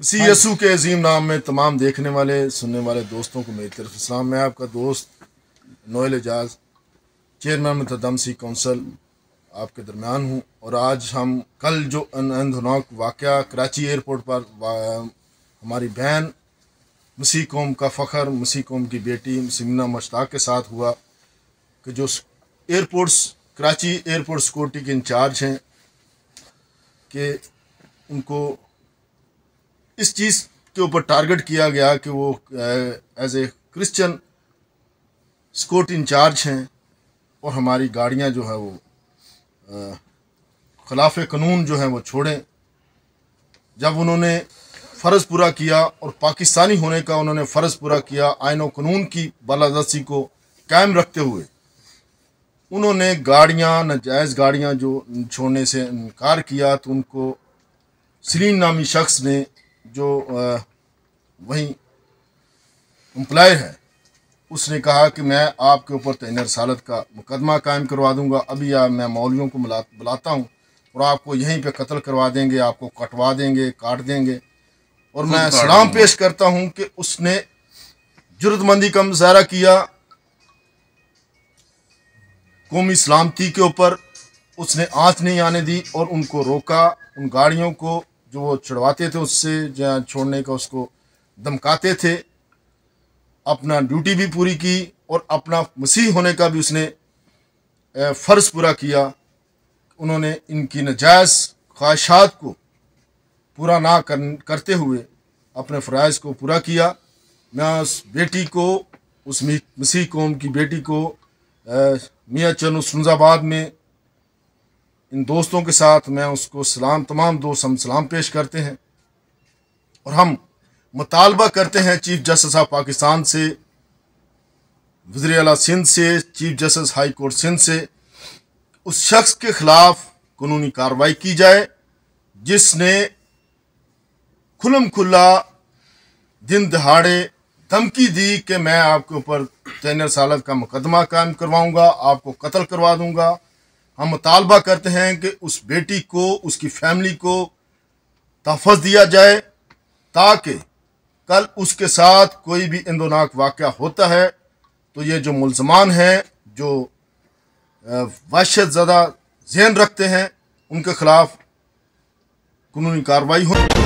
मसी हाँ यसु के अजीम नाम में तमाम देखने वाले सुनने वाले दोस्तों को मेरी तरफ इस्लाम मैं आपका दोस्त नोयल एजाज चेयरमैन सी कौंसल आपके दरमियान हूँ और आज हम कल जो अनंदनाक वाक़ कराची एयरपोर्ट पर हमारी बहन मसीह कौम का फ़खर मसीह कौम की बेटी मसीना मश्ताक के साथ हुआ कि जो एयरपोर्ट्स कराची एयरपोर्ट सिक्योरिटी के इंचार्ज हैं कि उनको इस चीज़ के ऊपर टारगेट किया गया कि वो as a Christian Scott in charge हैं और हमारी गाड़ियां जो है वो खिलाफ कानून जो है वो छोड़ें जब उन्होंने फ़र्ज़ पूरा किया और पाकिस्तानी होने का उन्होंने फ़र्ज़ पूरा किया आयन कानून की बालादस्सी को कायम रखते हुए उन्होंने गाड़ियां नजायज़ गाड़ियां जो छोड़ने से इनकार किया तो उनको सरीन नामी शख्स ने जो वहीं एम्प्लॉय है उसने कहा कि मैं आपके ऊपर तैन रसालत का मुकदमा कायम करवा दूंगा अभी आप मैं मौलियों को बुलाता हूँ और आपको यहीं पे कत्ल करवा देंगे आपको कटवा देंगे काट देंगे और मैं सलाम पेश करता हूँ कि उसने जरूरतमंदी का मुजहरा किया कौमी सलामती के ऊपर उसने आँच नहीं आने दी और उनको रोका उन गाड़ियों को जो वो छुड़वाते थे उससे जहाँ छोड़ने का उसको धमकाते थे अपना ड्यूटी भी पूरी की और अपना मसीह होने का भी उसने फ़र्ज़ पूरा किया उन्होंने इनकी नजायज़ ख्वाहिशात को पूरा ना कर, करते हुए अपने फ़रज़ को पूरा किया मैं उस बेटी को उस मसीह कौम की बेटी को मियाँ चनू सुनजाबाद में इन दोस्तों के साथ मैं उसको सलाम तमाम दोस्त हम सलाम पेश करते हैं और हम मुतालबा करते हैं चीफ जस्टिस ऑफ पाकिस्तान से वजर अला सिंध से chief justice high court Sindh से उस शख्स के ख़िलाफ़ कानूनी कार्रवाई की जाए जिसने खुलम खुला दिन दहाड़े धमकी दी कि मैं आपके ऊपर तैनर सालत का मुकदमा कायम करवाऊंगा आपको कत्ल करवा दूंगा हम मुतालबा करते हैं कि उस बेटी को उसकी फैमिली को तहफ़ दिया जाए ताकि कल उसके साथ कोई भी इंदोनाक वाक़ होता है तो ये जो मुलजमान हैं जो वशत ज़्यादा जहन रखते हैं उनके ख़िलाफ़ कानूनी कार्रवाई हो